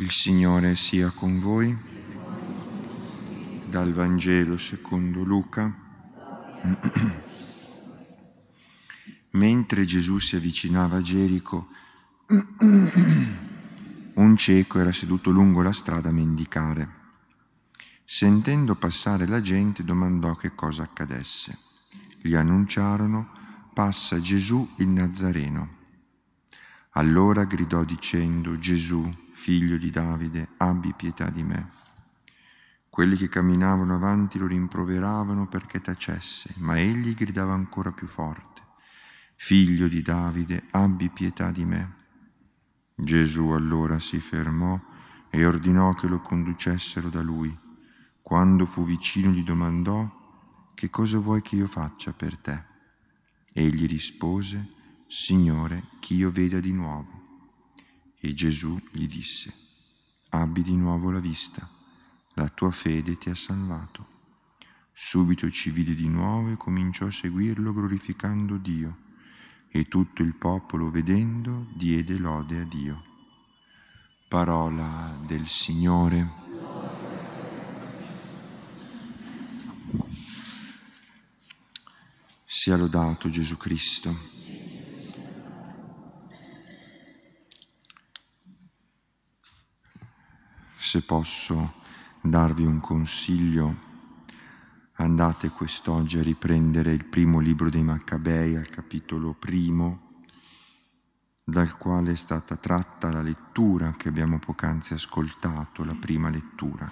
Il Signore sia con voi. Dal Vangelo secondo Luca. Mentre Gesù si avvicinava a Gerico, un cieco era seduto lungo la strada a mendicare. Sentendo passare la gente domandò che cosa accadesse. Gli annunciarono, passa Gesù il Nazareno. Allora gridò dicendo, Gesù, figlio di Davide, abbi pietà di me. Quelli che camminavano avanti lo rimproveravano perché tacesse, ma egli gridava ancora più forte, Figlio di Davide, abbi pietà di me. Gesù allora si fermò e ordinò che lo conducessero da lui. Quando fu vicino gli domandò, Che cosa vuoi che io faccia per te? Egli rispose, Signore, che io veda di nuovo. E Gesù gli disse, abbi di nuovo la vista, la tua fede ti ha salvato. Subito ci vide di nuovo e cominciò a seguirlo glorificando Dio, e tutto il popolo vedendo diede lode a Dio. Parola del Signore. Sia lodato Gesù Cristo. se posso darvi un consiglio, andate quest'oggi a riprendere il primo libro dei Maccabei al capitolo primo, dal quale è stata tratta la lettura che abbiamo poc'anzi ascoltato, la prima lettura.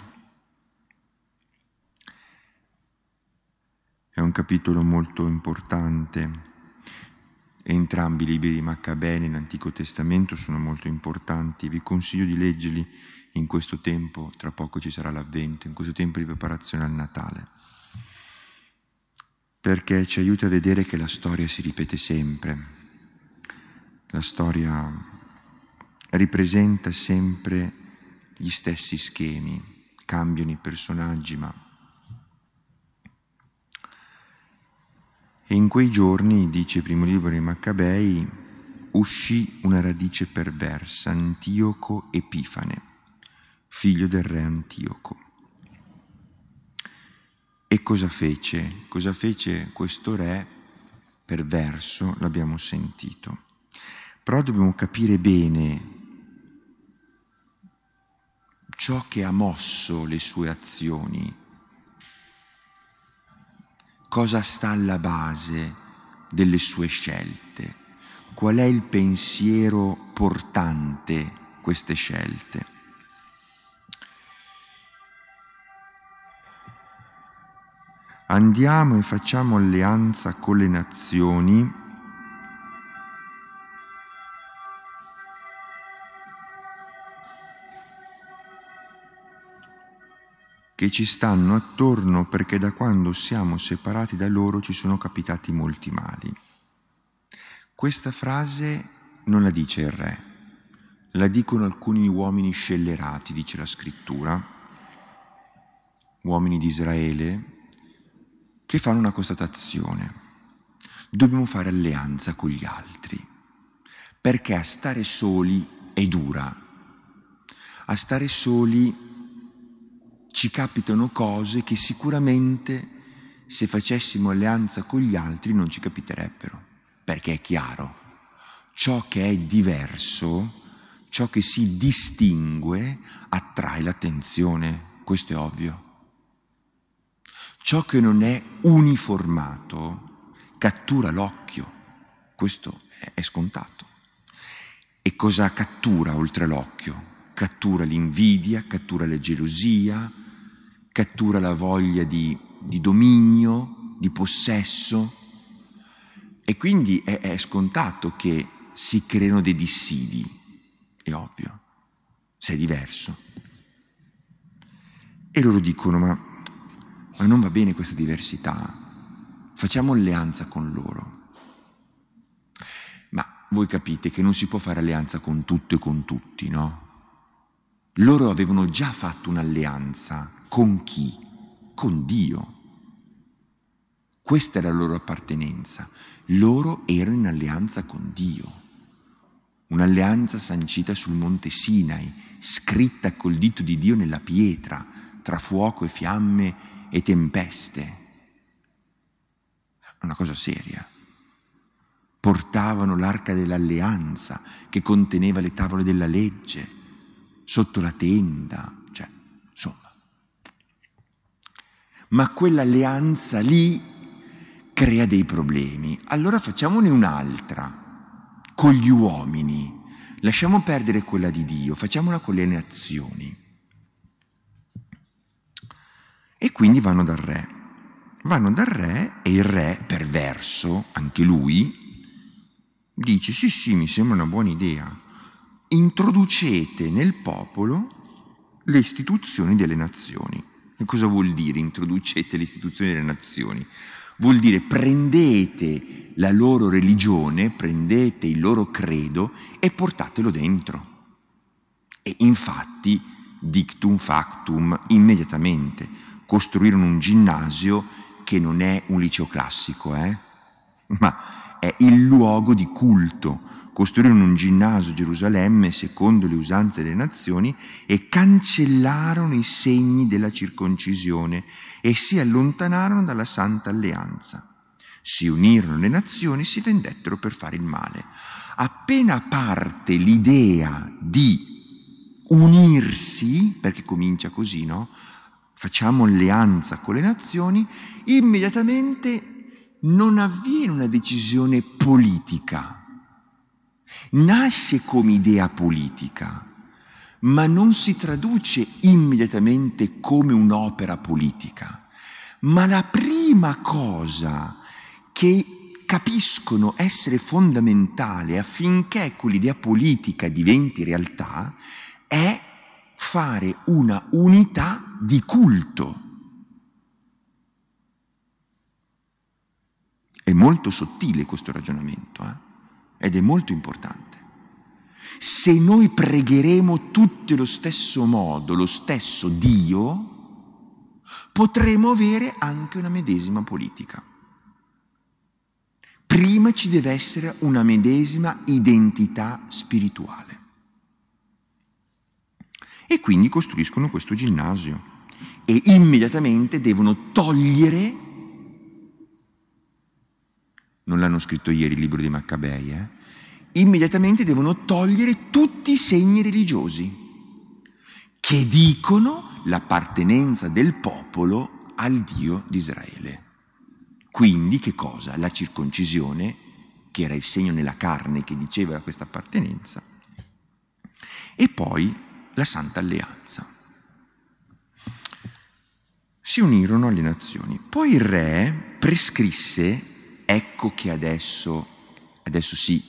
È un capitolo molto importante. Entrambi i libri di Maccabei nell'Antico Testamento sono molto importanti. Vi consiglio di leggerli in questo tempo, tra poco ci sarà l'avvento, in questo tempo di preparazione al Natale, perché ci aiuta a vedere che la storia si ripete sempre, la storia ripresenta sempre gli stessi schemi, cambiano i personaggi, ma... E in quei giorni, dice il primo libro dei Maccabei, uscì una radice perversa, Antioco Epifane figlio del re Antioco. E cosa fece? Cosa fece questo re perverso? L'abbiamo sentito. Però dobbiamo capire bene ciò che ha mosso le sue azioni, cosa sta alla base delle sue scelte, qual è il pensiero portante queste scelte. andiamo e facciamo alleanza con le nazioni che ci stanno attorno perché da quando siamo separati da loro ci sono capitati molti mali. Questa frase non la dice il re, la dicono alcuni uomini scellerati, dice la scrittura, uomini di Israele, che fanno una constatazione. Dobbiamo fare alleanza con gli altri, perché a stare soli è dura. A stare soli ci capitano cose che sicuramente se facessimo alleanza con gli altri non ci capiterebbero, perché è chiaro, ciò che è diverso, ciò che si distingue attrae l'attenzione, questo è ovvio. Ciò che non è uniformato cattura l'occhio, questo è scontato. E cosa cattura oltre l'occhio? Cattura l'invidia, cattura la gelosia, cattura la voglia di, di dominio, di possesso. E quindi è, è scontato che si creano dei dissidi, è ovvio, sei diverso. E loro dicono, ma ma non va bene questa diversità, facciamo alleanza con loro. Ma voi capite che non si può fare alleanza con tutto e con tutti, no? Loro avevano già fatto un'alleanza con chi? Con Dio. Questa era la loro appartenenza. Loro erano in alleanza con Dio un'alleanza sancita sul monte Sinai, scritta col dito di Dio nella pietra, tra fuoco e fiamme e tempeste. Una cosa seria. Portavano l'arca dell'alleanza che conteneva le tavole della legge sotto la tenda, cioè, insomma. Ma quell'alleanza lì crea dei problemi. Allora facciamone un'altra, con gli uomini. Lasciamo perdere quella di Dio, facciamola con le nazioni. E quindi vanno dal re. Vanno dal re e il re, perverso, anche lui, dice sì sì mi sembra una buona idea, introducete nel popolo le istituzioni delle nazioni. E cosa vuol dire introducete le istituzioni delle nazioni? Vuol dire prendete la loro religione, prendete il loro credo e portatelo dentro. E infatti dictum factum immediatamente costruirono un ginnasio che non è un liceo classico, eh? ma è il luogo di culto. Costruirono un ginnasio a Gerusalemme secondo le usanze delle nazioni e cancellarono i segni della circoncisione e si allontanarono dalla Santa Alleanza. Si unirono le nazioni e si vendettero per fare il male. Appena parte l'idea di unirsi, perché comincia così, no? facciamo alleanza con le nazioni, immediatamente non avviene una decisione politica, nasce come idea politica, ma non si traduce immediatamente come un'opera politica. Ma la prima cosa che capiscono essere fondamentale affinché quell'idea politica diventi realtà è fare una unità di culto. È molto sottile questo ragionamento eh? ed è molto importante. Se noi pregheremo tutti lo stesso modo, lo stesso Dio, potremo avere anche una medesima politica. Prima ci deve essere una medesima identità spirituale. E quindi costruiscono questo ginnasio e immediatamente devono togliere, non l'hanno scritto ieri il libro di Maccabei, eh? immediatamente devono togliere tutti i segni religiosi che dicono l'appartenenza del popolo al Dio di Israele. Quindi che cosa? La circoncisione, che era il segno nella carne che diceva questa appartenenza, e poi la Santa Alleanza. Si unirono le nazioni. Poi il re prescrisse, ecco che adesso, adesso sì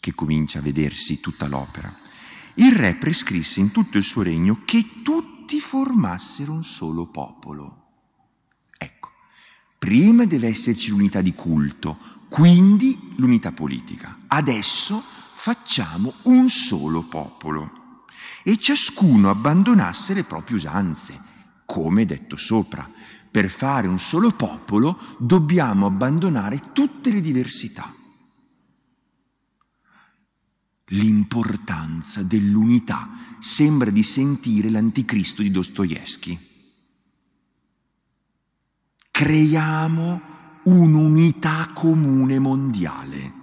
che comincia a vedersi tutta l'opera, il re prescrisse in tutto il suo regno che tutti formassero un solo popolo. Ecco, prima deve esserci l'unità di culto, quindi l'unità politica. Adesso facciamo un solo popolo e ciascuno abbandonasse le proprie usanze, come detto sopra. Per fare un solo popolo dobbiamo abbandonare tutte le diversità. L'importanza dell'unità sembra di sentire l'anticristo di Dostoevsky. Creiamo un'unità comune mondiale,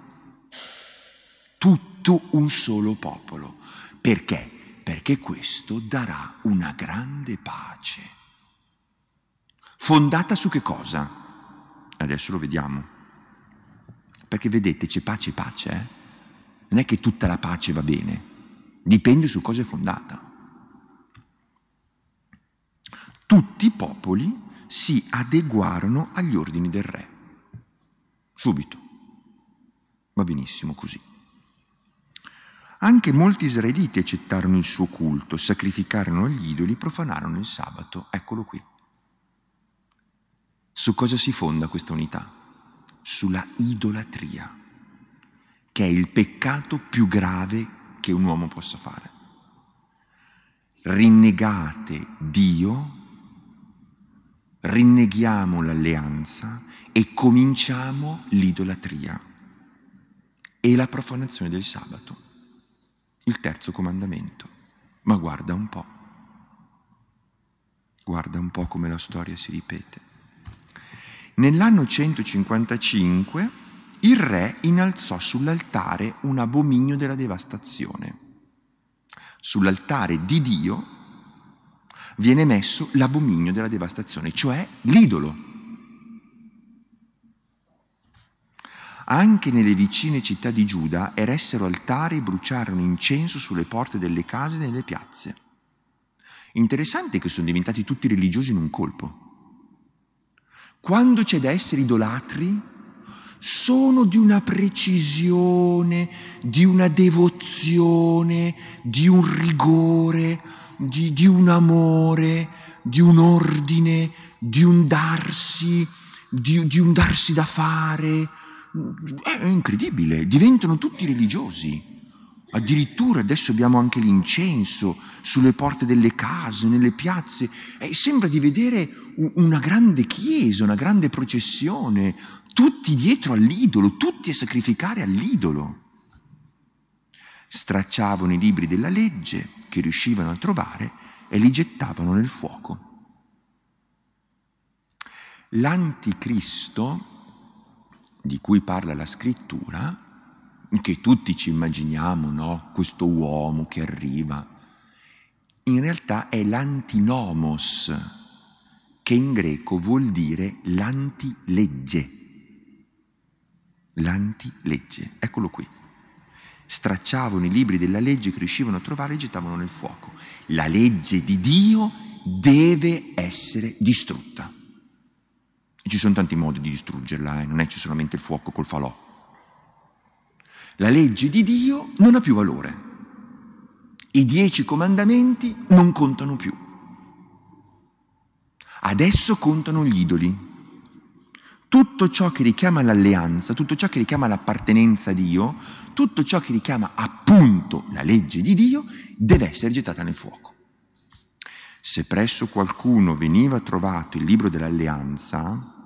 tutto un solo popolo, perché perché questo darà una grande pace. Fondata su che cosa? Adesso lo vediamo. Perché vedete, c'è pace e pace, eh? Non è che tutta la pace va bene, dipende su cosa è fondata. Tutti i popoli si adeguarono agli ordini del re. Subito. Va benissimo così. Anche molti israeliti accettarono il suo culto, sacrificarono agli idoli, profanarono il sabato. Eccolo qui. Su cosa si fonda questa unità? Sulla idolatria, che è il peccato più grave che un uomo possa fare. Rinnegate Dio, rinneghiamo l'alleanza e cominciamo l'idolatria e la profanazione del sabato il terzo comandamento. Ma guarda un po', guarda un po' come la storia si ripete. Nell'anno 155 il re innalzò sull'altare un abominio della devastazione. Sull'altare di Dio viene messo l'abominio della devastazione, cioè l'idolo Anche nelle vicine città di Giuda eressero altari e bruciarono incenso sulle porte delle case e nelle piazze. Interessante che sono diventati tutti religiosi in un colpo. Quando c'è da essere idolatri, sono di una precisione, di una devozione, di un rigore, di, di un amore, di un ordine, di un darsi, di, di un darsi da fare, è incredibile, diventano tutti religiosi. Addirittura adesso abbiamo anche l'incenso sulle porte delle case, nelle piazze. Eh, sembra di vedere una grande chiesa, una grande processione, tutti dietro all'idolo, tutti a sacrificare all'idolo. Stracciavano i libri della legge che riuscivano a trovare e li gettavano nel fuoco. L'anticristo di cui parla la scrittura, che tutti ci immaginiamo, no? Questo uomo che arriva, in realtà è l'antinomos, che in greco vuol dire l'antilegge. L'antilegge, eccolo qui. Stracciavano i libri della legge che riuscivano a trovare e gettavano nel fuoco. La legge di Dio deve essere distrutta ci sono tanti modi di distruggerla, eh? non è c'è solamente il fuoco col falò. La legge di Dio non ha più valore. I dieci comandamenti non contano più. Adesso contano gli idoli. Tutto ciò che richiama l'alleanza, tutto ciò che richiama l'appartenenza a Dio, tutto ciò che richiama appunto la legge di Dio, deve essere gettata nel fuoco se presso qualcuno veniva trovato il libro dell'alleanza,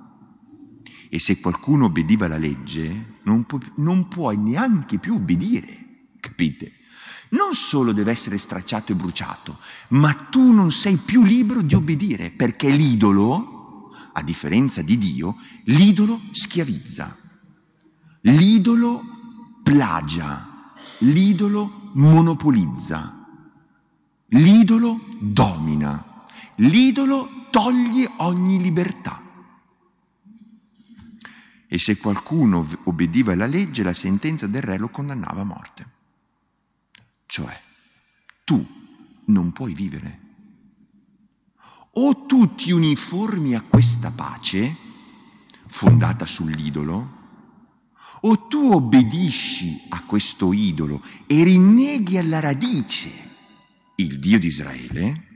e se qualcuno obbediva alla legge, non, pu- non puoi neanche più obbedire, capite? Non solo deve essere stracciato e bruciato, ma tu non sei più libero di obbedire, perché l'idolo, a differenza di Dio, l'idolo schiavizza, l'idolo plagia, l'idolo monopolizza. L'idolo domina, l'idolo toglie ogni libertà e se qualcuno obbediva alla legge la sentenza del re lo condannava a morte. Cioè, tu non puoi vivere. O tu ti uniformi a questa pace, fondata sull'idolo, o tu obbedisci a questo idolo e rinneghi alla radice il Dio di Israele,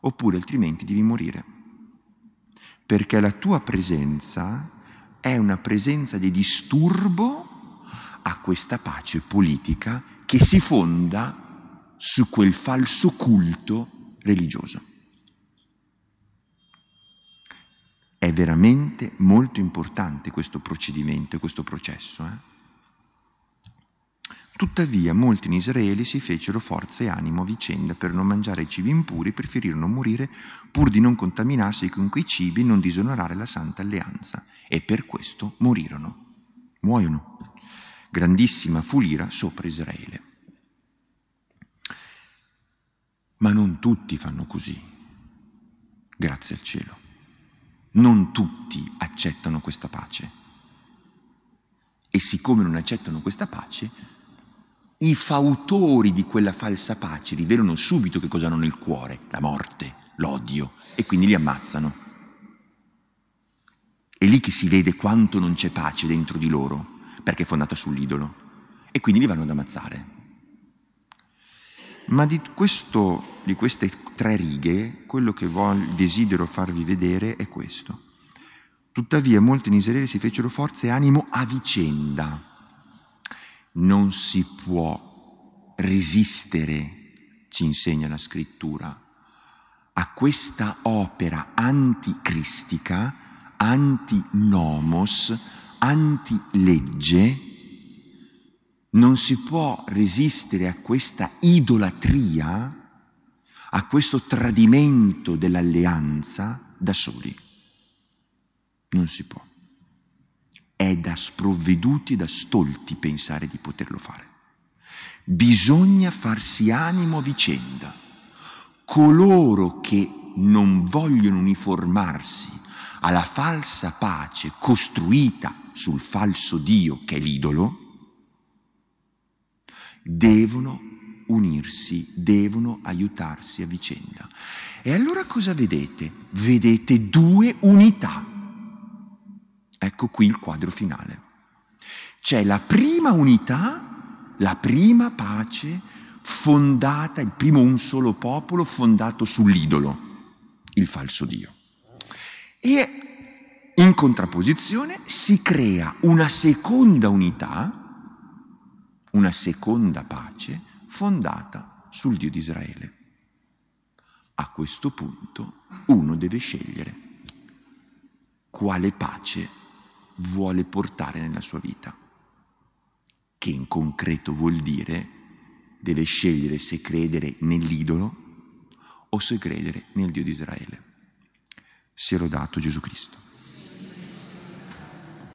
oppure altrimenti devi morire, perché la tua presenza è una presenza di disturbo a questa pace politica che si fonda su quel falso culto religioso. È veramente molto importante questo procedimento e questo processo. Eh? Tuttavia molti in Israele si fecero forza e animo a vicenda per non mangiare cibi impuri e preferirono morire pur di non contaminarsi con quei cibi e non disonorare la santa alleanza, e per questo morirono. Muoiono. Grandissima fu l'ira sopra Israele. Ma non tutti fanno così, grazie al cielo. Non tutti accettano questa pace. E siccome non accettano questa pace, i fautori di quella falsa pace rivelano subito che cosa hanno nel cuore, la morte, l'odio, e quindi li ammazzano. È lì che si vede quanto non c'è pace dentro di loro, perché è fondata sull'idolo, e quindi li vanno ad ammazzare. Ma di, questo, di queste tre righe, quello che voglio, desidero farvi vedere è questo. Tuttavia molti in Israele si fecero forza e animo a vicenda non si può resistere, ci insegna la scrittura, a questa opera anticristica, antinomos, antilegge, non si può resistere a questa idolatria, a questo tradimento dell'alleanza da soli. Non si può. È da sprovveduti, e da stolti pensare di poterlo fare. Bisogna farsi animo a vicenda. Coloro che non vogliono uniformarsi alla falsa pace costruita sul falso Dio che è l'idolo, devono unirsi, devono aiutarsi a vicenda. E allora cosa vedete? Vedete due unità Ecco qui il quadro finale. C'è la prima unità, la prima pace fondata, il primo un solo popolo fondato sull'idolo, il falso Dio. E in contrapposizione si crea una seconda unità, una seconda pace fondata sul Dio di Israele. A questo punto uno deve scegliere quale pace vuole portare nella sua vita, che in concreto vuol dire deve scegliere se credere nell'idolo o se credere nel Dio di Israele. Si è rodato Gesù Cristo.